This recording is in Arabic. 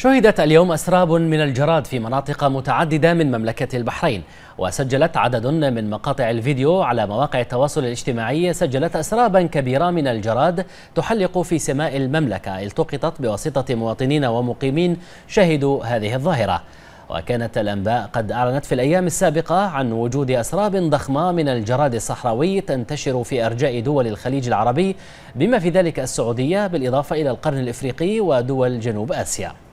شهدت اليوم أسراب من الجراد في مناطق متعددة من مملكة البحرين وسجلت عدد من مقاطع الفيديو على مواقع التواصل الاجتماعي سجلت أسرابا كبيرة من الجراد تحلق في سماء المملكة التقطت بواسطة مواطنين ومقيمين شهدوا هذه الظاهرة وكانت الأنباء قد أعلنت في الأيام السابقة عن وجود أسراب ضخمة من الجراد الصحراوي تنتشر في أرجاء دول الخليج العربي بما في ذلك السعودية بالإضافة إلى القرن الإفريقي ودول جنوب آسيا